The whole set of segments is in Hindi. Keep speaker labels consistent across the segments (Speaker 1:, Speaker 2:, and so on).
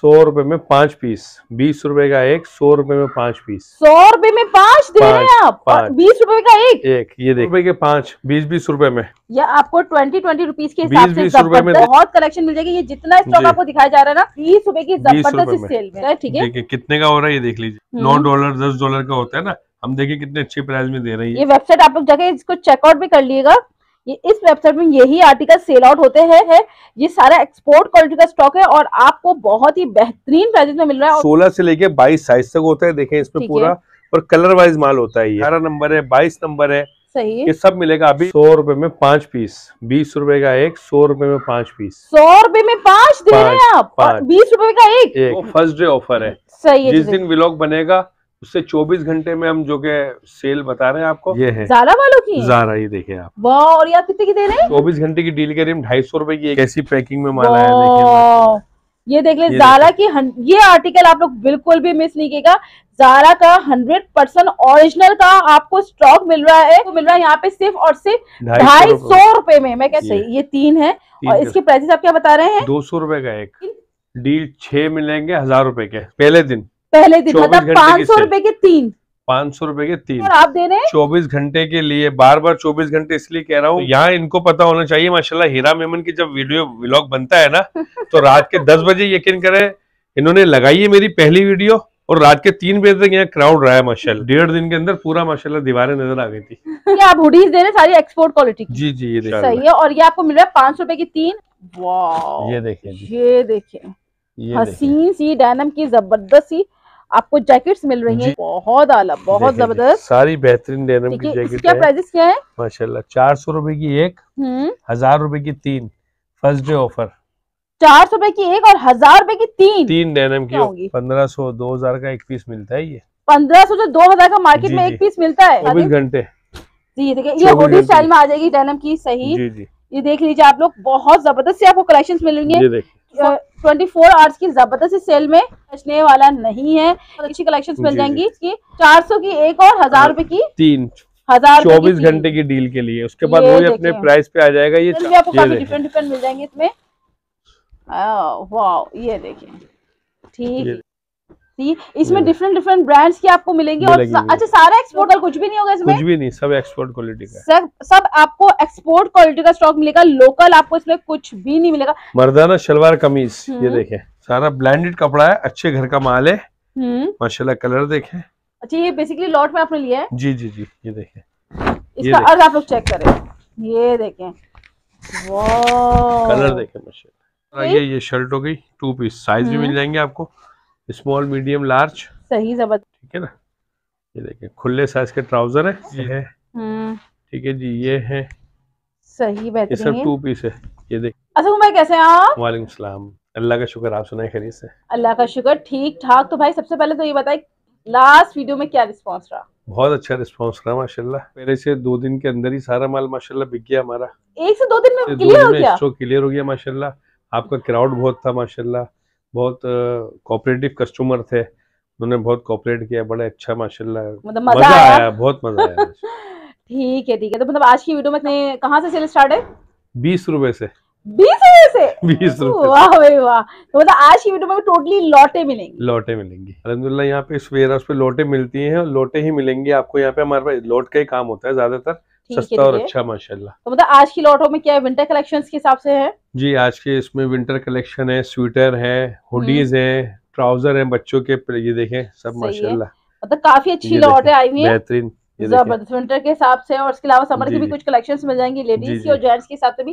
Speaker 1: सौ रुपए में पांच पीस बीस रुपए का एक सौ रुपए में पांच पीस
Speaker 2: सौ रुपए में पांच दे रहे हैं आप बीस रुपए का एक
Speaker 1: एक ये देख रुपए के पांच बीस बीस रुपए में
Speaker 2: या आपको ट्वेंटी ट्वेंटी रुपीज के हिसाब से बहुत कलेक्शन मिल जाएगी ये जितना स्टॉक आपको दिखाया जा रहा है ना बीस रुपए की जबरदस्त सेल में ठीक है
Speaker 1: कितने का हो रहा है ये देख लीजिए हम्म। नौ डॉलर दस डॉलर का होता है ना हम देखिए कितने अच्छे प्राइस में दे रही है ये
Speaker 2: वेबसाइट आप लोग जाके इसको चेकआउट भी कर लिएगा ये इस वेबसाइट में यही आर्टिकल सेल आउट होते हैं है, ये सारा एक्सपोर्ट क्वालिटी का स्टॉक है और आपको बहुत ही बेहतरीन प्राइस में मिल रहा है सोलह
Speaker 1: से लेके बाईस साइज तक होता है देखे इसमें पूरा और कलर वाइज माल होता है ग्यारह नंबर है बाईस नंबर है
Speaker 2: सही है ये सब
Speaker 1: मिलेगा अभी सौ रुपए में पांच पीस बीस रुपए का एक सौ रुपए में पांच पीस
Speaker 2: सौ रुपए में पांच दे रहे हैं आप बीस रुपए का एक, एक
Speaker 1: फर्स्ट डे ऑफर है
Speaker 2: सही है जिस दिन
Speaker 1: व्लॉग बनेगा उससे 24 घंटे में हम जो के सेल बता रहे हैं आपको ये है जारा
Speaker 2: वालों की जारा
Speaker 1: ये देखिए आप
Speaker 2: और ये आप कितने की दे रहे हैं
Speaker 1: 24 घंटे की डील करिए ढाई सौ रूपए की कैसी पैकिंग में माल आया
Speaker 2: है ये देख ले जारा की ये आर्टिकल आप लोग बिल्कुल भी मिस नहीं किएगा जारा का 100 परसेंट ओरिजिनल का आपको स्टॉक मिल रहा है तो मिल रहा है यहाँ पे सिर्फ और सिर्फ ढाई सौ रूपये में मैं कैसे ये तीन है और इसके प्राइसेस आप क्या बता रहे हैं
Speaker 1: दो सौ रूपये का एक डील छह मिलेंगे हजार रूपए के पहले दिन
Speaker 2: पहले दिन मतलब पाँच सौ रूपए के तीन
Speaker 1: पाँच सौ रूपए के तीन आप दे रहे हैं चौबीस घंटे के लिए बार बार चौबीस घंटे इसलिए कह रहा हूँ तो यहाँ इनको पता होना चाहिए माशाल्लाह हीरा मेमन की जब वीडियो व्लॉग बनता है ना तो रात के दस बजे यकीन करे इन्होंने लगाई है मेरी पहली वीडियो और रात के तीन बजे तक यहाँ क्राउड रहा है माशा डेढ़ दिन के अंदर पूरा माशाला दीवारें नजर आ गई
Speaker 2: थी आप हुडीज दे रहे सारी एक्सपोर्ट क्वालिटी
Speaker 1: जी जी ये सही है
Speaker 2: और ये आपको मिल रहा है पाँच सौ की तीन वाह
Speaker 1: ये देखिए
Speaker 2: ये देखिए हसीन सी डायनम की जबरदस्त सी आपको जैकेट्स मिल रही हैं बहुत आला बहुत जबरदस्त
Speaker 1: सारी बेहतरीन डेनम की जैकेट क्या प्राइस क्या है माशाल्लाह चार सौ रूपए की एक हम्म। हजार रूपए की तीन फर्स्ट डे ऑफर
Speaker 2: चार सौ रूपए की एक और हजार रूपए की तीन
Speaker 1: तीन डेनम की पंद्रह सौ दो हजार का एक पीस मिलता है ये
Speaker 2: पंद्रह सौ से दो हजार का मार्केट में एक पीस मिलता है चौबीस घंटे जी देखिये ये होटल स्टाइल में आ जाएगी डेनम की सही
Speaker 1: ये
Speaker 2: देख लीजिए आप लोग बहुत जबरदस्त से आपको कलेक्शन मिलेंगे ट्वेंटी फोर आवर्स की जबरदस्त सेल में बचने वाला नहीं है अच्छी कलेक्शन मिल जाएंगी इसकी चार सौ की एक और हजार हाँ, रूपए की तीन हजार चौबीस घंटे
Speaker 1: की डील के लिए उसके बाद वो अपने प्राइस पे आ जाएगा ये आपको काफी डिफरेंट
Speaker 2: डिफरेंट मिल जाएंगे इसमें वाह ये देखिए ठीक थी इसमें डिफरेंट डिफरेंट ब्रांड्स की आपको मिलेंगे और सा, अच्छा सारा एक्सपोर्ट और कुछ भी नहीं होगा इसमें कुछ
Speaker 1: भी नहीं सब एक्सपोर्ट क्वालिटी का
Speaker 2: सब सब आपको एक्सपोर्ट क्वालिटी का स्टॉक मिलेगा लोकल आपको इसमें कुछ भी नहीं मिलेगा
Speaker 1: मर्दाना शलवार कमीज ये हम्म। देखे सारा ब्लैंडेड कपड़ा है अच्छे घर का माल है
Speaker 2: हम्म।
Speaker 1: माशाला कलर देखे
Speaker 2: अच्छा ये बेसिकली लॉट में आपने लिया है
Speaker 1: जी जी जी ये देखे इसका अर्ज
Speaker 2: आप लोग चेक करें ये देखे कलर
Speaker 1: देखे माशा ये ये शर्ट हो गई टू पीस साइज भी हम्म। मिल जाएंगे आपको स्मॉल मीडियम लार्ज सही जबरदस्त ठीक है ना ये देखिए खुले साइज के ट्राउजर है ये है हम्म। ठीक है जी ये है
Speaker 2: सही ये सब टू
Speaker 1: पीस है ये देख
Speaker 2: भाई अच्छा, कैसे हैं आप
Speaker 1: वालेकुम सलाम अल्लाह का शुक्र आप सुनाए खरीद से
Speaker 2: अल्लाह का शुक्र ठीक ठाक तो भाई सबसे पहले तो ये बताए लास्ट वीडियो में क्या रिस्पॉन्स रहा
Speaker 1: बहुत अच्छा रिस्पॉन्स रहा माशा मेरे से दो दिन के अंदर ही सारा माल माशा बिक गया हमारा
Speaker 2: एक से दो दिन में
Speaker 1: क्लियर हो गया माशाला आपका क्राउड बहुत था माशाल्लाह बहुत कोऑपरेटिव कस्टमर थे उन्होंने बहुत कोऑपरेट किया बड़ा अच्छा माशाल्लाह मतलब मजा, मजा आया।, बहुत मजा आया
Speaker 2: ठीक है ठीक है तो मतलब आज की वीडियो में कहाँ से सेल स्टार्ट है
Speaker 1: बीस रुपए से
Speaker 2: बीस रुपए से
Speaker 1: बीस रुपए वाह
Speaker 2: भाई वाह तो मतलब आज की वीडियो में टोटली लोटे मिलेंगे
Speaker 1: लोटे मिलेंगे अलहमदुल्ला यहाँ पे इस वेयर हाउस पे लोटे मिलती हैं और लौटे ही मिलेंगे आपको यहाँ पे हमारे पास लोट का ही काम होता है ज्यादातर सस्ता और अच्छा माशाल्लाह
Speaker 2: तो मतलब आज की लॉटो में क्या है विंटर कलेक्शन के हिसाब से है
Speaker 1: जी आज के इसमें विंटर कलेक्शन है स्वेटर है हुडीज है ट्राउजर है बच्चों के ये देखे सब माशाला
Speaker 2: मतलब काफी अच्छी लॉटे आई हुई है
Speaker 1: बेहतरीन जबरदस्त
Speaker 2: विंटर के हिसाब से और इसके अलावा समर के भी कुछ कलेक्शंस मिल जाएंगे लेडीज की और जेंट्स के हिसाब से भी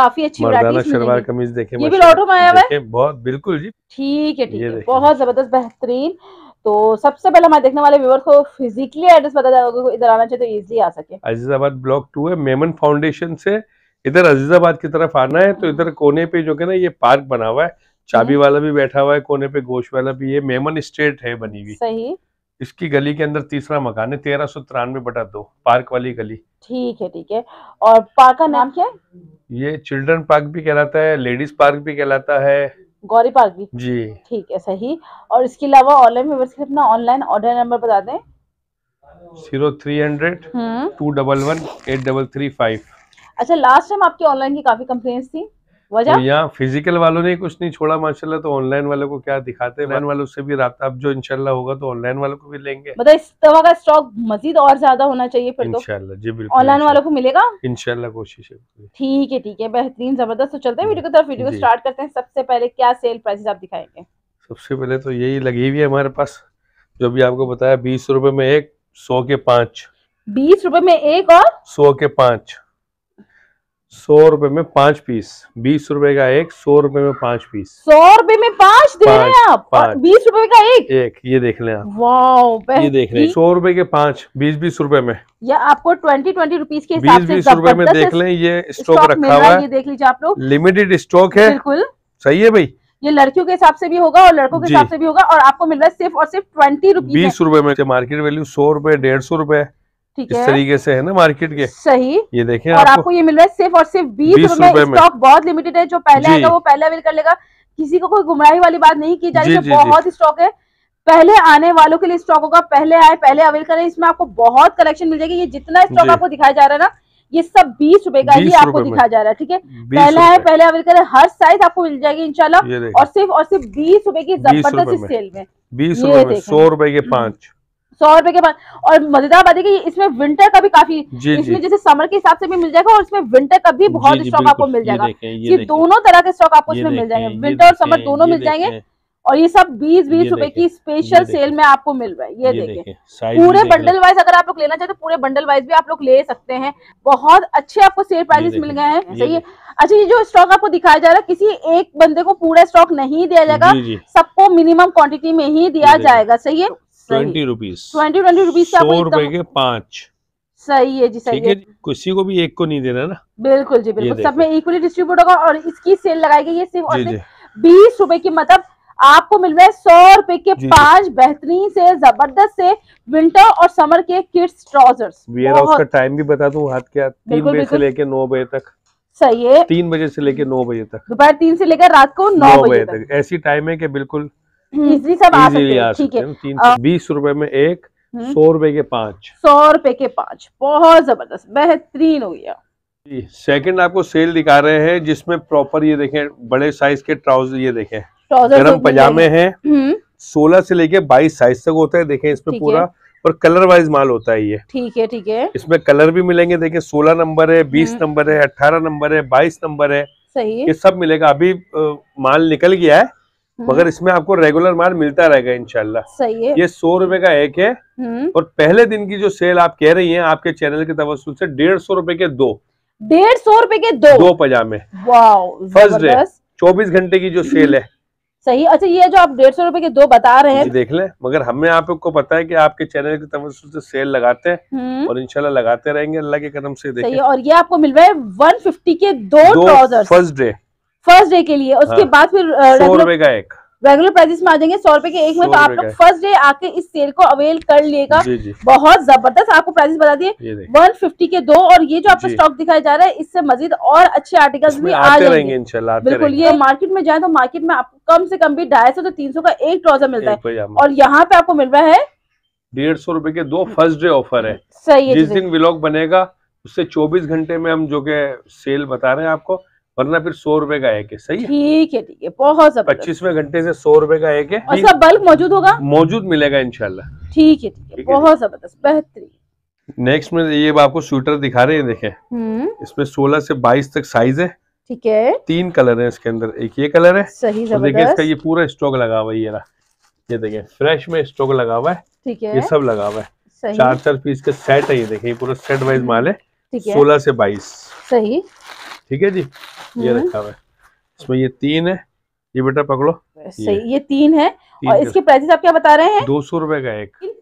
Speaker 2: काफी अच्छी शलवार
Speaker 1: कमीज देखें ये भी लॉटो में आया हुआ है बहुत बिल्कुल जी ठीक है ठीक है
Speaker 2: बहुत जबरदस्त बेहतरीन तो सबसे पहले हमारे देखने वाले व्यूवर को फिजिकली एड्रेस बता जाएगा इधर आना चाहिए तो इजीली आ सके
Speaker 1: अजीजाबाद ब्लॉक टू है मेमन फाउंडेशन से इधर अजीजाबाद की तरफ आना है तो इधर कोने पे जो है ना ये पार्क बना हुआ है चाबी हम्म। वाला भी बैठा हुआ है कोने पे गोश वाला भी ये मेमन स्टेट है बनी हुई सही इसकी गली के अंदर तीसरा मकान है तेरह सौ तिरानवे बटा दो पार्क वाली गली
Speaker 2: ठीक है ठीक है और पार्क का नाम क्या है
Speaker 1: ये चिल्ड्रन पार्क भी कहलाता है लेडीज पार्क भी कहलाता है गौरी पार्क जी
Speaker 2: ठीक है सही और इसके अलावा ऑनलाइन में बस अपना ऑनलाइन ऑर्डर नंबर बता दें
Speaker 1: zero three hundred hmm. Two double one eight double three five
Speaker 2: अच्छा लास्ट टाइम आपकी ऑनलाइन की काफी कंप्लेन थी वजह तो यहाँ
Speaker 1: फिजिकल वालों ने कुछ नहीं छोड़ा माशाल्लाह तो ऑनलाइन वालों को क्या दिखाते हैं वालों से भी रहा अब जो इनशाला होगा तो ऑनलाइन वालों को भी लेंगे मतलब
Speaker 2: इस तरह का स्टॉक मजीद और ज्यादा होना चाहिए फिर तो। इनशाला
Speaker 1: जी बिल्कुल ऑनलाइन वालों को मिलेगा इनशाला कोशिश है
Speaker 2: ठीक है ठीक है बेहतरीन जबरदस्त तो चलते हैं स्टार्ट करते हैं सबसे पहले क्या सेल प्राइस आप दिखाएंगे
Speaker 1: सबसे पहले तो यही लगी हुई है हमारे पास जो भी आपको बताया बीस रूपए में एक सौ के पाँच
Speaker 2: बीस रूपए में एक और
Speaker 1: सौ के पाँच सौ रुपए में पांच पीस बीस रुपए का एक सौ रुपए में पांच पीस
Speaker 2: सौ रुपए में पांच दे रहे हैं आप बीस रुपए का एक
Speaker 1: एक ये देख लें आप
Speaker 2: वाओ ये देख लें
Speaker 1: सौ रुपए के पांच बीस बीस रुपए में
Speaker 2: या आपको ट्वेंटी ट्वेंटी रुपीज के बीस बीस रुपए में देख लें
Speaker 1: ये स्टॉक रखा हुआ है ये
Speaker 2: देख लीजिए आप लोग
Speaker 1: लिमिटेड स्टॉक है बिल्कुल सही है भाई
Speaker 2: ये लड़कियों के हिसाब से भी होगा और लड़कों के हिसाब से भी होगा और आपको मिल रहा है सिर्फ और सिर्फ ट्वेंटी रुपीज बीस
Speaker 1: रुपए में मार्केट वैल्यू सौ रुपए डेढ़ सौ रुपए ठीक है तरीके से है ना मार्केट के सही ये देखें और आपको,
Speaker 2: ये मिल रहा है सिर्फ और सिर्फ बीस रूपए स्टॉक बहुत लिमिटेड है जो पहले आएगा वो पहले अवेल कर लेगा किसी को कोई गुमराही वाली बात नहीं की जा रही है बहुत स्टॉक है पहले आने वालों के लिए स्टॉक होगा पहले आए पहले अवेल करें इसमें आपको बहुत कलेक्शन मिल जाएगी ये जितना स्टॉक आपको दिखाया जा रहा है ना ये सब बीस रुपए का ही आपको दिखाया जा रहा है ठीक है पहले आए पहले अवेल करें हर साइज आपको मिल जाएगी इनशाला और सिर्फ और सिर्फ बीस रुपए की जबरदस्त सेल में बीस रुपए सौ रुपए के हम्म। पांच सौ रुपए के बाद और मजेदार बात है की इसमें विंटर का भी काफी इसमें जैसे समर के हिसाब से भी मिल जाएगा और इसमें विंटर का भी बहुत स्टॉक आपको मिल जाएगा ये दोनों तरह के स्टॉक आपको इसमें मिल जाएंगे विंटर और समर दोनों मिल जाएंगे और ये सब बीस बीस रुपए की स्पेशल सेल में आपको मिल रहा है ये, ये
Speaker 1: देखिए पूरे बंडल
Speaker 2: वाइज अगर आप लोग लेना चाहते तो पूरे बंडल वाइज भी आप लोग ले सकते हैं बहुत अच्छे आपको सेल प्राइसेस मिल गए हैं सही है अच्छा ये जो स्टॉक आपको दिखाया जा रहा है किसी एक बंदे को पूरा स्टॉक नहीं दिया जाएगा सबको मिनिमम क्वांटिटी में ही दिया जाएगा सही है
Speaker 1: twenty rupees twenty
Speaker 2: twenty rupees सौ रुपए
Speaker 1: के पाँच
Speaker 2: सही है जी सही है
Speaker 1: किसी को भी एक को नहीं देना ना
Speaker 2: बिल्कुल जी बिल्कुल सब में इक्वली डिस्ट्रीब्यूट होगा और इसकी सेल लगाई गई है सिर्फ और बीस रुपए की मतलब आपको मिल रहा है सौ रुपए के पांच बेहतरीन से जबरदस्त से विंटर और समर के किड्स ट्राउजर्स वेयर हाउस का
Speaker 1: टाइम भी बता दूं हाथ क्या तीन बजे से लेकर नौ बजे तक सही है तीन बजे से लेकर नौ बजे तक
Speaker 2: दोपहर तीन से लेकर रात को नौ बजे
Speaker 1: तक ऐसी टाइम है कि बिल्कुल
Speaker 2: इजिली हम्म। सब आ सकते हैं ठीक
Speaker 1: है बीस रुपए में एक हम्म। सौ रुपए के पांच
Speaker 2: सौ रुपए के पांच बहुत जबरदस्त बेहतरीन हो गया
Speaker 1: सेकंड आपको सेल दिखा रहे हैं जिसमें प्रॉपर ये देखें बड़े साइज के ट्राउजर ये देखें
Speaker 2: गर्म पजामे हैं हम्म।
Speaker 1: सोलह से लेके बाईस साइज तक होता है देखें इसमें पूरा और कलर वाइज माल होता है ये
Speaker 2: ठीक है ठीक है
Speaker 1: इसमें कलर भी मिलेंगे देखे सोलह नंबर है बीस नंबर है अट्ठारह नंबर है बाईस नंबर है सही ये सब मिलेगा अभी माल निकल गया है मगर इसमें आपको रेगुलर माल मिलता रहेगा इनशाला सही है ये सौ रूपये का एक है
Speaker 2: हम्म।
Speaker 1: और पहले दिन की जो सेल आप कह रही हैं आपके चैनल के तवसल से डेढ़ सौ रूपये के दो
Speaker 2: डेढ़ सौ रूपये के दो दो पजामे फर्स्ट डे
Speaker 1: चौबीस घंटे की जो सेल है
Speaker 2: सही अच्छा ये जो आप डेढ़ सौ रूपये के दो बता रहे हैं
Speaker 1: देख ले मगर हमें आपको पता है कि आपके चैनल के तवसल से सेल लगाते हैं हम्म। और इनशाला लगाते रहेंगे अल्लाह के कदम से देखिए
Speaker 2: और ये आपको मिल रहा है वन फिफ्टी के दो trouser first day first day के लिए उसके हाँ। बाद फिर एक रेगुलर प्राइसेस में आ जाएंगे सौ रुपए के एक में तो आप लोग फर्स्ट डे आके इस सेल को अवेल कर लिएगा बहुत जबरदस्त आपको प्राइसेस बता दिए वन फिफ्टी के दो और ये जो आपको स्टॉक दिखाया जा रहा है इससे मजीद और अच्छे आर्टिकल्स भी आ जाएंगे बिल्कुल ये मार्केट में जाए तो मार्केट में आपको कम से कम भी ढाई सौ तीन सौ का एक ट्राउजर मिलता है और यहाँ पे आपको मिल रहा है
Speaker 1: डेढ़ सौ रूपये के दो फर्स्ट डे ऑफर है सही है जिस दिन ब्लॉग बनेगा उससे चौबीस घंटे में हम जो के सेल बता रहे हैं आपको वरना फिर सौ रुपए का एक है सही
Speaker 2: ठीक है ठीक है बहुत पच्चीसवें
Speaker 1: घंटे से सौ रुपए का एक है और सब
Speaker 2: बल्क मौजूद होगा
Speaker 1: मौजूद मिलेगा इनशाला
Speaker 2: ठीक है ठीक है बहुत जबरदस्त बेहतरीन
Speaker 1: नेक्स्ट में ये आपको स्वेटर दिखा रहे हैं देखे
Speaker 2: हम्म।
Speaker 1: इसमें सोलह से बाईस तक साइज है ठीक है तीन कलर है इसके अंदर एक ये कलर है
Speaker 2: सही तो देखिए इसका ये
Speaker 1: पूरा स्टॉक लगा हुआ है ये ये देखे फ्रेश में स्टॉक लगा हुआ है ठीक है ये सब लगा हुआ
Speaker 2: है चार
Speaker 1: चार पीस का सेट है ये देखे पूरा सेट वाइज हम्म। माल है सोलह से बाईस सही ठीक है जी ये हम्म। रखा हुआ है इसमें ये तीन है ये बेटा पकड़ो सही
Speaker 2: ये, तीन है तीन और इसके प्राइसेस आप क्या बता रहे हैं दो
Speaker 1: सौ रूपये का एक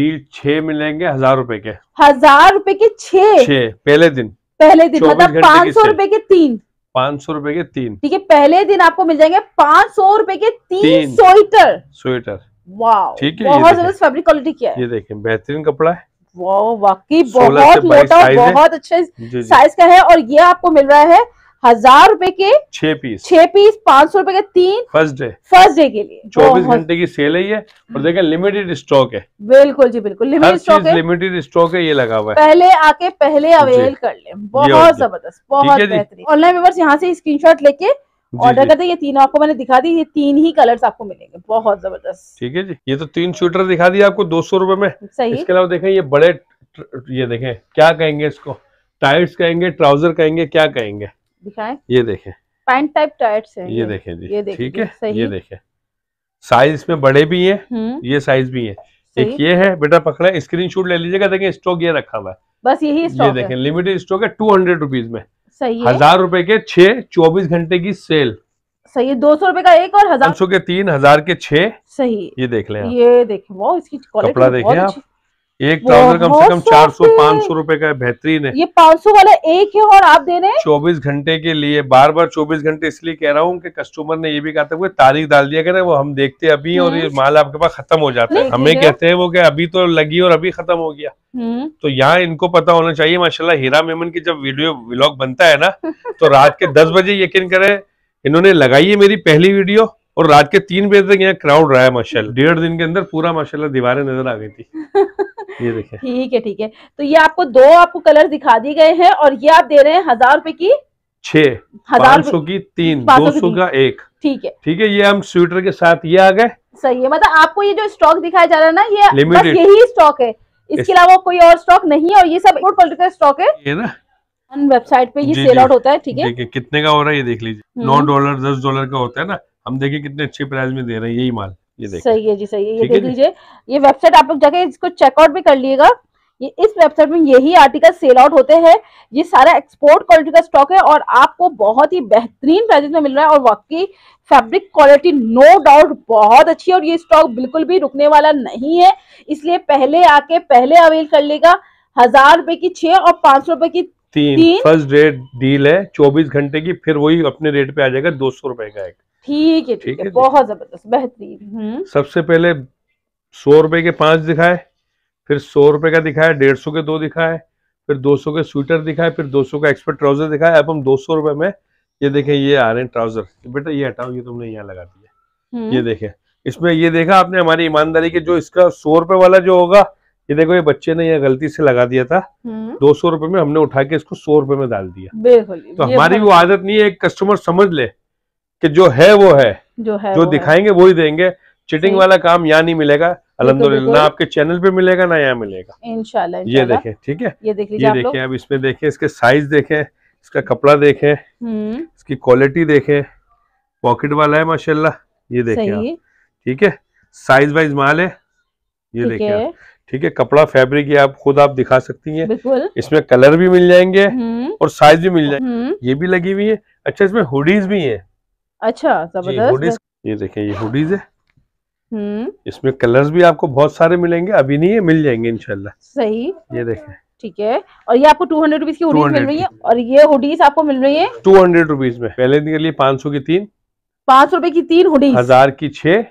Speaker 1: डील छह मिलेंगे हजार रूपए के
Speaker 2: हजार रूपए के छह छह
Speaker 1: पहले दिन पहले दिन मतलब पाँच सौ रूपये के तीन पाँच सौ रूपये के तीन
Speaker 2: ठीक है पहले दिन आपको मिल जाएंगे पाँच सौ रूपये के तीन स्वेटर स्वेटर वाह ठीक है बहुत जबरदस्त फैब्रिक क्वालिटी की है
Speaker 1: ये देखें बेहतरीन कपड़ा है
Speaker 2: वाकई बहुत मोटा बहुत अच्छे साइज का है और ये आपको मिल रहा है हजार रुपए के छह पीस छह पीस पांच सौ रुपए के तीन फर्स्ट डे फर्स्ट डे के लिए चौबीस
Speaker 1: घंटे की सेल है ये और हम्म। देखिए लिमिटेड स्टॉक है
Speaker 2: बिल्कुल जी बिल्कुल लिमिटेड स्टॉक है
Speaker 1: लिमिटेड स्टॉक है ये लगा हुआ है पहले
Speaker 2: आके पहले अवेल कर ले बहुत जबरदस्त बहुत बेहतरीन ऑनलाइन व्यवर्स यहाँ से स्क्रीन लेके ऑर्डर करते ये तीनों आपको मैंने दिखा दी ये तीन ही कलर्स आपको मिलेंगे बहुत जबरदस्त
Speaker 1: ठीक है जी ये तो तीन स्वेटर दिखा दी आपको दो सौ रूपये में सही इसके अलावा देखें ये बड़े ये देखें क्या कहेंगे इसको टाइट्स कहेंगे ट्राउजर कहेंगे क्या कहेंगे दिखाए ये देखे
Speaker 2: पैंट टाइप टाइट है ये
Speaker 1: देखे जी ठीक है ये देखे साइज में बड़े भी है हम्म। ये साइज भी है एक ये है बेटा पकड़ा स्क्रीन शूट ले लीजिएगा देखें स्टॉक ये रखा हुआ है
Speaker 2: बस यही स्टॉक ये देखें
Speaker 1: लिमिटेड स्टॉक है टू हंड्रेड रुपीज में सही है हजार रुपए के छह चौबीस घंटे की सेल
Speaker 2: सही है दो सौ रुपए का एक और हजार
Speaker 1: के तीन हजार के छह सही ये देख ले
Speaker 2: ये देखे वो इसकी कपड़ा देखे आप
Speaker 1: एक ट्राउजर कम से कम चार सौ पाँच सौ रूपये का बेहतरीन है
Speaker 2: ये पाँच सौ वाला एक है और आप दे रहे हैं
Speaker 1: चौबीस घंटे के लिए बार बार चौबीस घंटे इसलिए कह रहा हूँ कि कस्टमर ने ये भी कहा था वो तारीख डाल दिया करे वो हम देखते अभी और ये हम्म। माल आपके पास खत्म हो जाता है हमें कहते हैं वो क्या अभी तो लगी और अभी खत्म हो गया हम्म। तो यहाँ इनको पता होना चाहिए माशाला हीरा मेमन की जब वीडियो ब्लॉग बनता है ना तो रात के दस बजे यकीन करे इन्होंने लगाई है मेरी पहली वीडियो और रात के तीन बजे तक यहाँ क्राउड रहा है माशाला डेढ़ दिन के अंदर पूरा माशाला दीवारें नजर आ गई थी देखिए
Speaker 2: ठीक है ठीक है तो ये आपको दो आपको कलर दिखा दिए गए हैं और ये आप दे रहे हैं हजार रूपए की
Speaker 1: छह हजार सौ की तीन दो सौ का एक ठीक है ठीक है ये हम स्वेटर के साथ ये आ गए
Speaker 2: सही है मतलब आपको ये जो स्टॉक दिखाया जा रहा है ना ये यही स्टॉक है इसके अलावा कोई और स्टॉक नहीं है और ये सब पोलिटिकल स्टॉक है ये ना वेबसाइट पे ये सेल आउट होता है ठीक है देखिए
Speaker 1: कितने का हो रहा है ये देख लीजिए नौ डॉलर हम्म। दस डॉलर का होता है ना हम देखिए कितने अच्छे प्राइस में दे रहे हैं यही माल ये
Speaker 2: सही है जी सही है ये देख लीजिए ये वेबसाइट आप लोग जाके इसको चेकआउट भी कर लिएगा ये इस वेबसाइट में यही आर्टिकल सेल आउट होते हैं ये सारा एक्सपोर्ट क्वालिटी का स्टॉक है और आपको बहुत ही बेहतरीन प्राइस में मिल रहा है और वाकई फैब्रिक क्वालिटी नो डाउट बहुत अच्छी है और ये स्टॉक बिल्कुल भी रुकने वाला नहीं है इसलिए पहले आके पहले अवेल कर लेगा हजार रुपए की छह और पांच रुपए की तीन, तीन
Speaker 1: फर्स्ट रेट डील है चौबीस घंटे की फिर वही अपने रेट पे आ जाएगा दो सौ रुपए का एक
Speaker 2: ठीक है ठीक है बहुत जबरदस्त बेहतरीन
Speaker 1: हम्म। सबसे पहले सौ रुपए के पांच दिखाए फिर सौ रुपए का दिखाया डेढ़ सौ के दो दिखाए फिर दो सौ के स्वेटर दिखाए फिर दो सौ का एक्सपर्ट ट्राउजर दिखाया अब हम दो सौ रुपए में ये देखें ये आ रहे हैं ट्राउजर बेटा ये हटाओ ये तुमने यहाँ लगा दिया हम्म। ये देखें इसमें ये देखा आपने हमारी ईमानदारी के जो इसका सौ रुपए वाला जो होगा ये देखो ये बच्चे ने यह गलती से लगा दिया था हम्म। दो सौ रुपए में हमने उठा के इसको सौ रुपए में डाल दिया तो हमारी वो आदत नहीं है एक कस्टमर समझ ले कि जो है वो है जो है जो दिखाएंगे वो ही देंगे चिटिंग वाला काम यहाँ नहीं मिलेगा अलहमदुल्ला ना आपके चैनल पे मिलेगा ना यहाँ मिलेगा
Speaker 2: इनशाला ये देखे ठीक है ये देख देखें अब
Speaker 1: इसमें देखे इसके साइज देखे इसका कपड़ा देखे
Speaker 2: हम्म।
Speaker 1: इसकी क्वालिटी देखे पॉकेट वाला है माशाला ये देखें ठीक है साइज वाइज माल है ये देखें आप ठीक है कपड़ा फैब्रिक ये आप खुद आप दिखा सकती हैं इसमें कलर भी मिल जाएंगे हम्म। और साइज भी मिल जाएंगे हम्म। ये भी लगी हुई है अच्छा इसमें हुडीज भी है
Speaker 2: अच्छा जबरदस्त
Speaker 1: ये देखें ये हुडीज है
Speaker 2: हम्म।
Speaker 1: इसमें कलर्स भी आपको बहुत सारे मिलेंगे अभी नहीं है मिल जाएंगे इनशाला सही ये देखें
Speaker 2: ठीक है और ये आपको टू हंड्रेड रुपीज की हुडीज मिल रही है और ये हुडीज आपको मिल रही है टू
Speaker 1: हंड्रेड रुपीज में पहले लिए पाँच सौ की तीन
Speaker 2: पाँच सौ रुपए की तीन हुडीज
Speaker 1: हजार की छह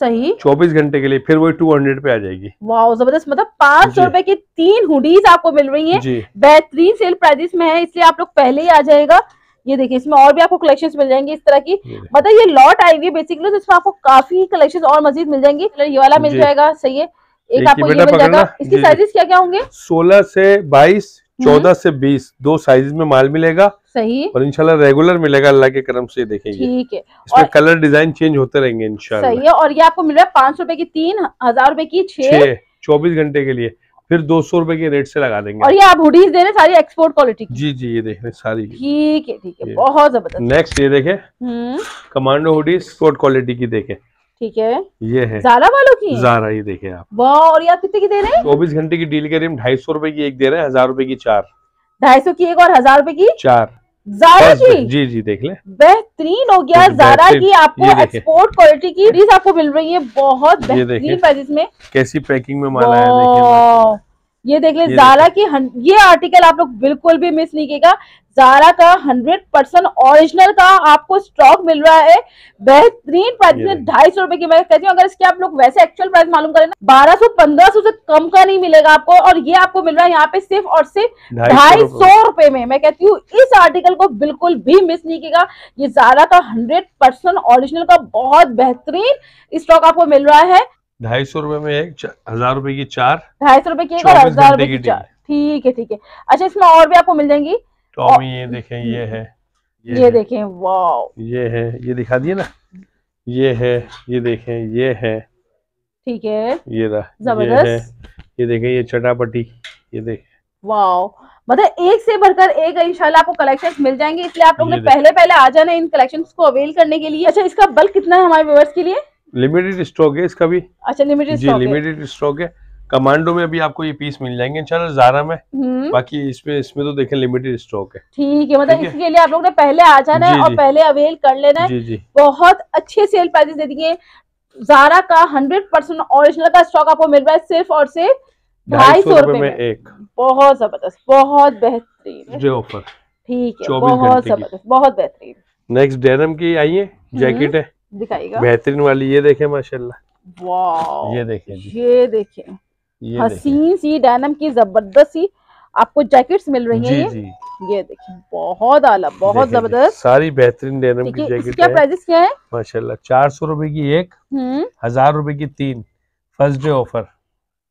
Speaker 1: सही चौबीस घंटे के लिए फिर वही टू हंड्रेड पे आ जाएगी
Speaker 2: वाह जबरदस्त मतलब पाँच सौ रूपए की तीन हुडीज आपको मिल रही है बेहतरीन सेल प्राइस में है इसलिए आप लोग पहले ही आ जाएगा ये देखिए इसमें और भी आपको कलेक्शन मिल जाएंगे इस तरह की मतलब ये लॉट आई हुई बेसिकली तो इसमें आपको काफी कलेक्शन और मजीद मिल जाएंगे ये वाला मिल जाएगा सही है एक आपको ये मिल जाएगा इसकी साइजेस क्या क्या होंगे
Speaker 1: सोलह से बाईस हम्म। चौदह से बीस दो साइज में माल मिलेगा सही और इंशाल्लाह रेगुलर मिलेगा अल्लाह के करम से देखेंगे ठीक है इसमें और कलर डिजाइन चेंज होते रहेंगे इंशाल्लाह सही
Speaker 2: है और ये आपको मिल रहा है पांच सौ रूपए की तीन हजार रूपए की छह
Speaker 1: चौबीस घंटे के लिए फिर दो सौ रूपये के रेट से लगा देंगे और ये आप
Speaker 2: हुडीज दे रहे हैं सारी एक्सपोर्ट
Speaker 1: क्वालिटी की जी जी ये देख रहे हैं सारी
Speaker 2: ठीक है ठीक है बहुत जबरदस्त
Speaker 1: नेक्स्ट ये देखे कमांडो हुडी एक्सपोर्ट क्वालिटी की देखे
Speaker 2: ठीक है ये है जारा वालों की
Speaker 1: जारा ये देखे आप
Speaker 2: और आप कितने की दे रहे हैं
Speaker 1: चौबीस घंटे की डील करें ढाई सौ रूपए की एक दे रहे हैं हजार रूपए की चार
Speaker 2: ढाई सौ की एक और हजार रूपए की चार जारा जी
Speaker 1: जी जी देख ले
Speaker 2: बेहतरीन हो गया जारा की आपको एक्सपोर्ट क्वालिटी की चीज आपको मिल रही है बहुत बेहतरीन प्राइस में
Speaker 1: कैसी पैकिंग में माल
Speaker 2: आया ये देख ले जारा की हन... ये आर्टिकल आप लोग बिल्कुल भी मिस नहीं किएगा जारा का हंड्रेड परसेंट ऑरिजिनल का आपको स्टॉक मिल रहा है बेहतरीन प्राइस में ढाई सौ रुपए की मैं कहती हूँ अगर इसके आप लोग वैसे एक्चुअल प्राइस मालूम करें ना बारह सौ पंद्रह सौ से कम का नहीं मिलेगा आपको और ये आपको मिल रहा है यहाँ पे सिर्फ और सिर्फ ढाई सौ रुपए में मैं कहती हूँ इस आर्टिकल को बिल्कुल भी मिस नहीं किया ये जारा का हंड्रेड परसेंट का बहुत बेहतरीन स्टॉक आपको मिल रहा है
Speaker 1: ढाई सौ रुपए में एक हजार रुपए की चार
Speaker 2: ढाई सौ रुपए की एक और हजार रुपए की चार ठीक है ठीक है अच्छा इसमें और भी आपको मिल जाएंगी
Speaker 1: टॉमी तो ये देखें ये है ये, ये है, देखें वाओ ये है ये दिखा दिए ना ये है ये देखें ये है ठीक है ये जबरदस्त ये, ये देखें ये चटापटी ये देखें
Speaker 2: वाओ मतलब एक से बढ़कर एक इंशाल्लाह आपको कलेक्शंस मिल जाएंगे इसलिए आप लोग ने पहले पहले आ जाना इन कलेक्शंस को अवेल करने के लिए अच्छा इसका बल्क कितना है हमारे व्यूवर्स के लिए
Speaker 1: लिमिटेड स्टॉक है इसका भी
Speaker 2: अच्छा लिमिटेड लिमिटेड
Speaker 1: स्टॉक है कमांडो में भी आपको ये पीस मिल जाएंगे इंशाल्लाह जारा में हम्म। बाकी इसमें इसमें तो देखें लिमिटेड स्टॉक है
Speaker 2: ठीक है मतलब इसके लिए आप लोग ने पहले आ जाना है और पहले अवेल कर लेना है जी जी बहुत अच्छे सेल प्राइसेस दे दिए जारा का हंड्रेड परसेंट ओरिजिनल का स्टॉक आपको मिल रहा है सिर्फ और सिर्फ
Speaker 1: ढाई सौ रूपये में एक
Speaker 2: बहुत जबरदस्त बहुत बेहतरीन जो ऑफर ठीक है बहुत जबरदस्त बहुत बेहतरीन
Speaker 1: नेक्स्ट डेनम की आई हम्म। है जैकेट है दिखाएगा बेहतरीन वाली ये देखे माशाल्लाह
Speaker 2: वाह ये देखे ये देखे हसीन सी डैनम की जबरदस्त सी आपको जैकेट्स मिल रही हैं ये ये देखिए बहुत आला बहुत जबरदस्त
Speaker 1: सारी बेहतरीन डेनम की जैकेट क्या प्राइसेस क्या है माशाल्लाह चार सौ रूपए की एक हम्म। हजार रूपए की तीन फर्स्ट डे ऑफर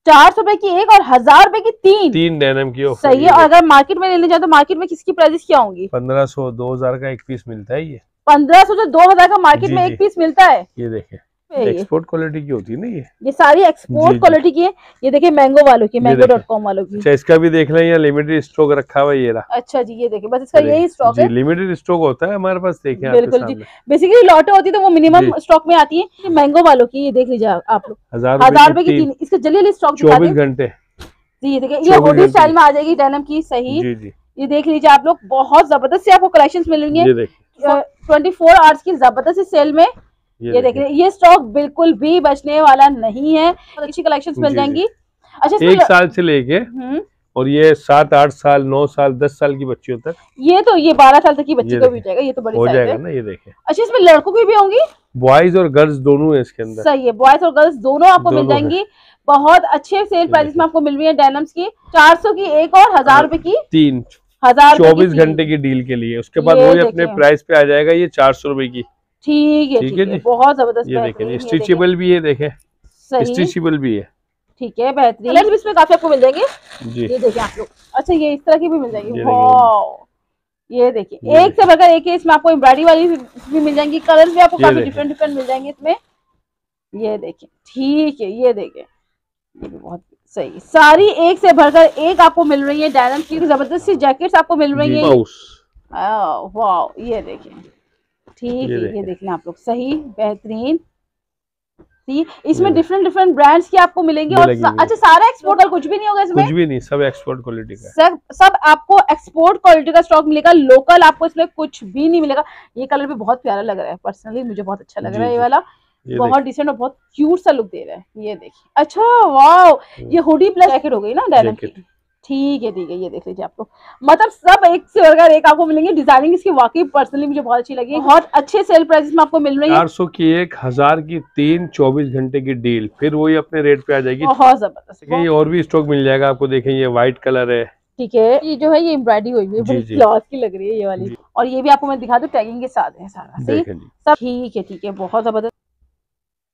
Speaker 2: चार सौ की एक और हजार रूपए की तीन
Speaker 1: तीन डेनम की ऑफर सही है और अगर
Speaker 2: मार्केट में लेने जाए तो मार्केट में किसकी प्राइजेस क्या होंगी
Speaker 1: पंद्रह सौ दो हजार का एक पीस मिलता है ये
Speaker 2: पंद्रह सौ दो हजार का मार्केट में एक पीस मिलता है ये देखे एक्सपोर्ट
Speaker 1: क्वालिटी की होती है ना ये
Speaker 2: ये सारी एक्सपोर्ट क्वालिटी की है ये देखे मैंगो वालों की मैंगो डॉट कॉम वालों की अच्छा
Speaker 1: इसका भी देख लें लिमिटेड स्टॉक रखा हुआ ये रहा
Speaker 2: अच्छा जी ये देखे बस इसका यही स्टॉक है
Speaker 1: लिमिटेड स्टॉक होता है हमारे पास देखे बिल्कुल जी
Speaker 2: बेसिकली लॉटे होती है तो वो मिनिमम स्टॉक में आती है मैंगो वालों की ये देख लीजिए आप लोग हजार रुपए की इसका जल्दी जल्दी स्टॉक चौबीस घंटे जी देखे ये होडी स्टाइल में आ जाएगी डेनम की सही ये देख लीजिए आप लोग बहुत जबरदस्त से आपको कलेक्शन मिलेंगे ट्वेंटी फोर आवर्स की जबरदस्त सेल में ये, देख रहे ये स्टॉक बिल्कुल भी बचने वाला नहीं है अच्छी कलेक्शन मिल जाएंगी अच्छा एक साल
Speaker 1: से लेके हम्म। और ये सात आठ साल नौ साल दस साल की बच्चियों तक
Speaker 2: ये तो ये बारह साल तक की बच्ची को भी जाएगा ये तो बड़ी हो जाएगा ना ये देखे अच्छा इसमें लड़कों की भी होंगी
Speaker 1: बॉयज और गर्ल्स दोनों है इसके अंदर सही
Speaker 2: है बॉयज और गर्ल्स दोनों आपको दोनों मिल जाएंगी बहुत अच्छे सेल प्राइस में आपको मिल रही है डायनम्स की चार सौ की एक और हजार रूपए की तीन हजार चौबीस
Speaker 1: घंटे की डील के लिए उसके बाद वही अपने प्राइस पे आ जाएगा ये चार सौ रूपए की
Speaker 2: ठीक है ठीक है बहुत जबरदस्त ये देखिए स्ट्रेचेबल भी है देखे स्ट्रेचेबल भी है ठीक है बेहतरीन कलर भी इसमें काफी आपको मिल जाएंगे जी ये देखिए आप लोग अच्छा ये इस तरह की भी मिल जाएंगी ये देखिए एक से बढ़कर एक है इसमें आपको एम्ब्रॉयडरी वाली भी मिल जाएंगी कलर भी आपको काफी डिफरेंट डिफरेंट मिल जाएंगे इसमें ये देखिए ठीक है ये देखिए ये भी बहुत सही सारी एक से भरकर एक आपको मिल रही है डायनम की जबरदस्त सी जैकेट्स आपको मिल रही है वाह ये देखिए ठीक है ये देख लें आप लोग सही बेहतरीन इसमें डिफरेंट डिफरेंट ब्रांड्स की आपको मिलेंगे और सा, अच्छा सारा एक्सपोर्ट और कुछ भी नहीं होगा इसमें कुछ
Speaker 1: भी नहीं सब एक्सपोर्ट क्वालिटी का
Speaker 2: सब सब आपको एक्सपोर्ट क्वालिटी का स्टॉक मिलेगा लोकल आपको इसमें कुछ भी नहीं मिलेगा ये कलर भी बहुत प्यारा लग रहा है पर्सनली मुझे बहुत अच्छा लग रहा है ये वाला बहुत डिसेंट और बहुत क्यूट सा लुक दे रहा है ये देखिए अच्छा वाह ये हुडी प्लस जैकेट हो गई ना डायरेक्ट ठीक है ठीक है ये देख लीजिए आपको मतलब सब एक से बढ़कर एक आपको मिलेंगे डिजाइनिंग इसकी वाकई पर्सनली मुझे बहुत अच्छी लगी बहुत अच्छे सेल प्राइस में आपको मिल रही है चार
Speaker 1: सौ की एक हजार की तीन चौबीस घंटे की डील फिर वही अपने रेट पे आ जाएगी बहुत
Speaker 2: जबरदस्त ये
Speaker 1: और भी स्टॉक मिल जाएगा आपको देखें ये व्हाइट कलर है
Speaker 2: ठीक है ये जो है ये एम्ब्रॉयडरी हुई है ब्लाउज की लग रही है ये वाली और ये भी आपको मैं दिखा दू टैगिंग के साथ है सारा ठीक है ठीक है बहुत जबरदस्त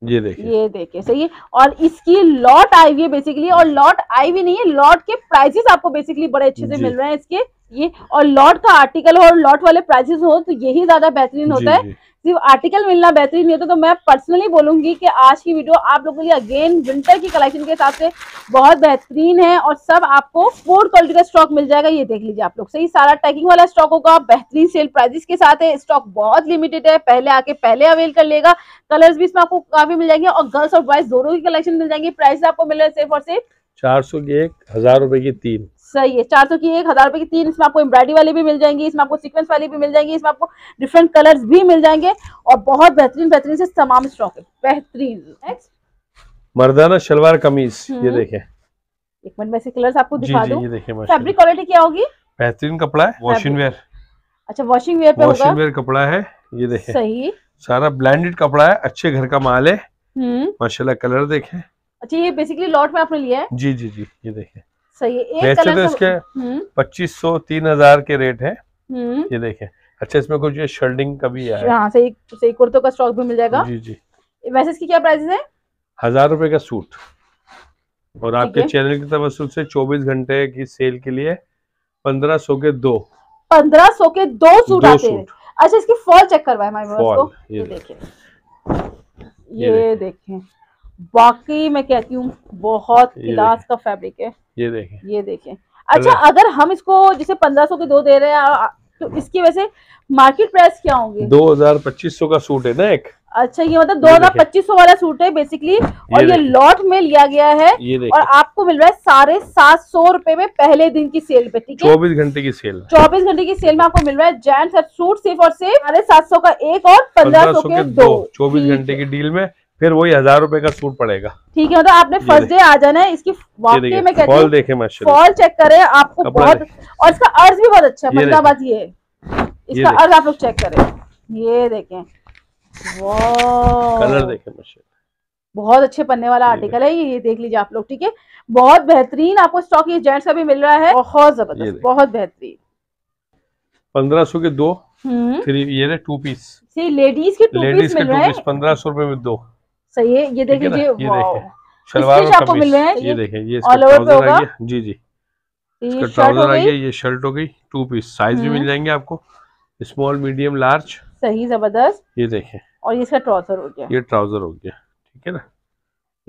Speaker 2: ये देखिए ये देखिए सही है और इसकी लॉट आई हुई है बेसिकली और लॉट आई हुई नहीं है लॉट के प्राइसेस आपको बेसिकली बड़े अच्छे से मिल रहे हैं इसके ये और लॉट का आर्टिकल हो और लॉट वाले प्राइसेस हो तो यही ज्यादा बेहतरीन होता है सिर्फ आर्टिकल मिलना बेहतरीन नहीं होता तो मैं पर्सनली बोलूंगी कि आज की वीडियो आप लोगों के लिए अगेन विंटर की कलेक्शन के हिसाब से बहुत बेहतरीन है और सब आपको फोर्ड क्वालिटी का स्टॉक मिल जाएगा ये देख लीजिए आप लोग सही सारा टैकिंग वाला स्टॉक होगा बेहतरीन सेल प्राइजेस के साथ है स्टॉक बहुत लिमिटेड है पहले आके पहले अवेल कर लेगा कलर्स भी इसमें आपको काफी मिल जाएंगे और गर्ल्स और बॉयज दोनों की कलेक्शन मिल जाएंगे प्राइस आपको मिल रहा है सिर्फ और सिर्फ
Speaker 1: चार सौ की एक हजार रुपए की तीन
Speaker 2: सही है चार सौ की एक हजार रुपए की तीन इसमें आपको एम्ब्रॉयडरी वाली भी मिल जाएंगी इसमें आपको सीक्वेंस वाली भी मिल जाएंगी इसमें आपको डिफरेंट कलर्स भी मिल जाएंगे और बहुत बेहतरीन बेहतरीन से तमाम स्टॉक है बेहतरीन
Speaker 1: मर्दाना शलवार कमीज ये हम्म। देखें
Speaker 2: एक मिनट में से कलर्स आपको दिखा दूं फेब्रिक क्वालिटी क्या होगी
Speaker 1: बेहतरीन कपड़ा है वॉशिंग वेयर
Speaker 2: अच्छा वॉशिंग वेयर वॉशिंग
Speaker 1: वेयर कपड़ा है ये देखें सही सारा ब्लैंडेड कपड़ा है अच्छे घर का माल है
Speaker 2: हम्म।
Speaker 1: माशाल्लाह कलर देखे
Speaker 2: अच्छा ये बेसिकली लॉट में आपने लिया है
Speaker 1: जी जी जी ये देखें
Speaker 2: सही है एक वैसे तो, तो इसके हम्म।
Speaker 1: पच्चीस सौ तीन हजार के रेट है हम्म। ये देखे अच्छा इसमें कुछ शर्डिंग का भी है हाँ
Speaker 2: सही सही कुर्तों का स्टॉक भी मिल जाएगा जी जी वैसे इसकी क्या प्राइस है
Speaker 1: हजार रूपए का सूट और आपके चैनल की तरफ से चौबीस घंटे की सेल के लिए पंद्रह सौ के दो
Speaker 2: पंद्रह सौ के दो सूट दो आते हैं अच्छा इसकी फॉल चेक करवाए हमारे ये, देखें ये देखें बाकी मैं कहती हूँ बहुत क्लास का फैब्रिक है ये देखें ये देखें अच्छा अगर हम इसको जैसे पंद्रह सौ के दो दे रहे हैं तो इसकी वजह से मार्केट प्राइस क्या होंगे दो
Speaker 1: हजार पच्चीस सौ का सूट है ना एक
Speaker 2: अच्छा ये मतलब दो हजार पच्चीस सौ वाला सूट है बेसिकली और ये, ये लॉट में लिया गया है और आपको मिल रहा है साढ़े सात सौ रूपए में पहले दिन की सेल पे ठीक है चौबीस घंटे की सेल चौबीस घंटे की सेल में आपको मिल रहा है जेंट्स सूट सिर्फ और सिर्फ साढ़े सात सौ का एक और पंद्रह सौ के दो
Speaker 1: चौबीस घंटे की डील में फिर वही हजार रुपए का सूट पड़ेगा
Speaker 2: ठीक है मतलब आपने फर्स्ट डे आ जाना है इसकी वाकई में फॉल
Speaker 1: देखे फॉल
Speaker 2: चेक करें आपको बहुत और इसका अर्ज भी बहुत अच्छा है
Speaker 1: इसका अर्ज
Speaker 2: आप लोग चेक करें ये देखें कलर देखें बहुत अच्छे पन्ने वाला आर्टिकल है ये ये देख लीजिए आप लोग ठीक है बहुत बेहतरीन आपको स्टॉक ये जेंट्स का भी मिल रहा है बहुत जबरदस्त बहुत बेहतरीन
Speaker 1: पंद्रह सौ के दो थ्री हम्म। ये टू पीस
Speaker 2: लेडीज के टू पीस मिल रहे हैं
Speaker 1: पंद्रह सौ रुपए में दो
Speaker 2: सही है ये देख लीजिए आपको मिल रहे हैं ये देखें ये ऑल ओवर जी जी इसका ट्राउजर आ गया
Speaker 1: ये शर्ट हो गई टू पीस साइज भी हम्म। मिल जाएंगे आपको स्मॉल मीडियम लार्ज
Speaker 2: सही जबरदस्त ये देखें और ये इसका ट्राउजर हो गया
Speaker 1: ये ट्राउजर हो गया ठीक है ना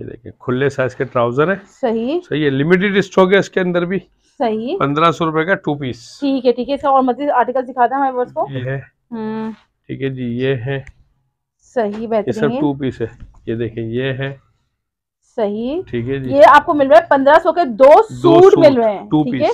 Speaker 1: ये देखें खुले साइज के ट्राउजर है सही सही है लिमिटेड स्टॉक है इसके अंदर भी सही पंद्रह सौ रूपये का टू पीस
Speaker 2: ठीक है ठीक है इसका और मजीद आर्टिकल दिखाते हैं ठीक
Speaker 1: है जी ये है
Speaker 2: सही बेहतर टू
Speaker 1: पीस है ये देखें ये है
Speaker 2: सही ठीक है ये आपको मिल रहा है पंद्रह सौ के दो सूट मिल रहे हैं ठीक है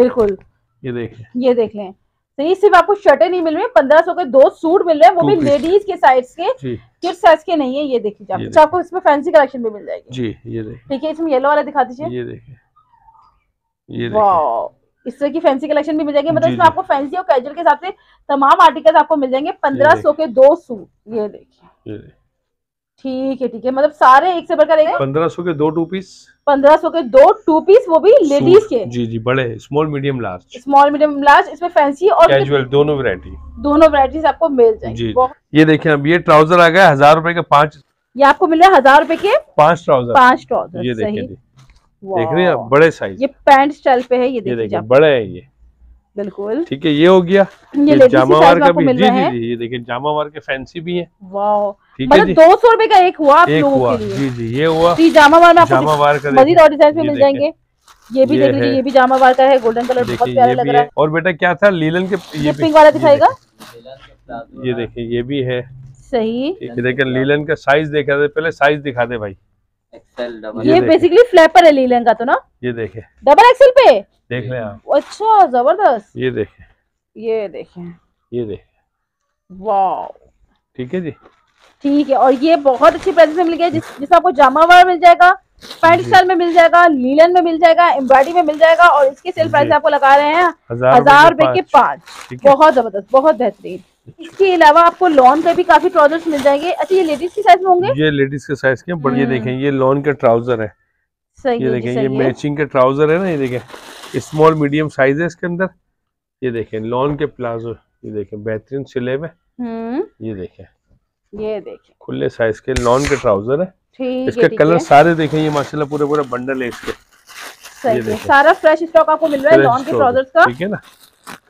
Speaker 2: बिल्कुल ये देख ये देख लें तो ये सिर्फ आपको शर्टें नहीं मिल रही है पंद्रह सौ के दो सूट मिल रहे हैं वो भी लेडीज के साइज के किड साइज के नहीं है ये देखिए आप अच्छा आपको इसमें फैंसी कलेक्शन भी मिल जाएगी जी ये देखिए ठीक है इसमें येलो वाला दिखा दीजिए
Speaker 1: ये देखिए ये
Speaker 2: इस तरह की फैंसी कलेक्शन भी मिल जाएगी मतलब इसमें आपको फैंसी और कैजुअल के हिसाब से तमाम आर्टिकल्स आपको मिल जाएंगे पंद्रह सौ के दो सूट ये
Speaker 1: देखिए
Speaker 2: ठीक है ठीक है मतलब सारे एक से बढ़कर एक
Speaker 1: पंद्रह सौ के दो टू पीस
Speaker 2: पंद्रह सौ के दो टू पीस वो भी लेडीज के जी जी
Speaker 1: बड़े small medium large
Speaker 2: small medium large इसमें फैंसी और
Speaker 1: कैजुअल दोनों वैरायटी
Speaker 2: दोनों वैरायटीज आपको मिल जाएंगी
Speaker 1: ये देखिए अब ये ट्राउजर आ गया हजार रूपए के पांच
Speaker 2: ये आपको मिल रहा है हजार रूपए के
Speaker 1: पांच ट्राउजर पांच ट्राउजर ये देख रहे हैं बड़े साइज ये
Speaker 2: पैंट स्टाइल पे है ये देखिए बड़े है ये बिल्कुल
Speaker 1: ठीक है ये हो गया ये, ये जामावार का भी जी जी जी ये देखिए जामावार के फैंसी भी है
Speaker 2: वाह मतलब दो सौ रूपए का एक हुआ आप एक लोगों हुआ, के लिए
Speaker 1: जी जी ये हुआ जी जामावार में आपको मजीद और डिजाइन में मिल जाएंगे
Speaker 2: ये भी देख लीजिए ये भी जामावार का है गोल्डन कलर बहुत प्यारा लग रहा है
Speaker 1: और बेटा क्या था लीलन के ये पिंक वाला दिखाएगा ये देखिए ये भी है सही देखिए लीलन का साइज देखा था पहले साइज दिखा दे भाई
Speaker 2: ये बेसिकली फ्लैपर है लीलन का तो ना ये देखे डबल एक्सल पे देख ले आप अच्छा जबरदस्त ये देखे ये देखे
Speaker 1: ये देखे वाह ठीक है जी
Speaker 2: ठीक है और ये बहुत अच्छी प्राइस में मिल गया जिस जिसमें आपको वाला मिल जाएगा पैंट स्टाइल में मिल जाएगा लीलन में मिल जाएगा एम्ब्रॉयडरी में मिल जाएगा और इसके सेल प्राइस आपको लगा रहे हैं हजार रुपए के पांच बहुत जबरदस्त बहुत बेहतरीन अच्छा। इसके अलावा आपको लॉन पे भी काफी ट्राउजर्स मिल जाएंगे अच्छा ये लेडीज के साइज में होंगे
Speaker 1: ये लेडीज के साइज के बढ़िया हम्म। देखें ये लॉन के ट्राउजर है सही ये देखें ये मैचिंग के ट्राउजर है ना ये देखें स्मॉल मीडियम साइज है इसके अंदर ये देखें लॉन के प्लाजो ये देखें बेहतरीन सिले में हम्म। ये देखें ये देखिए खुले साइज के लॉन के ट्राउजर है ठीक इसके कलर सारे देखे ये माशाल्लाह पूरे पूरे बंडल है इसके सारा
Speaker 2: फ्रेश स्टॉक आपको मिल रहा है लॉन के ट्राउजर का ठीक है
Speaker 1: ना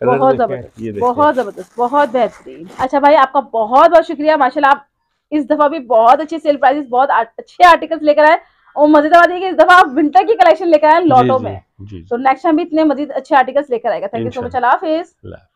Speaker 1: बहुत जबरदस्त बहुत
Speaker 2: जबरदस्त बहुत बेहतरीन अच्छा भाई आपका बहुत बहुत शुक्रिया माशाल्लाह आप इस दफा भी बहुत अच्छे सेल प्राइसेस बहुत अच्छे आर्टिकल्स लेकर आए और मजेदार बात है कि इस दफा आप विंटर की कलेक्शन लेकर आए लॉटो में तो नेक्स्ट टाइम भी इतने मजीद अच्छे आर्टिकल्स लेकर आएगा थैंक यू सो मच अल्लाह हाफिज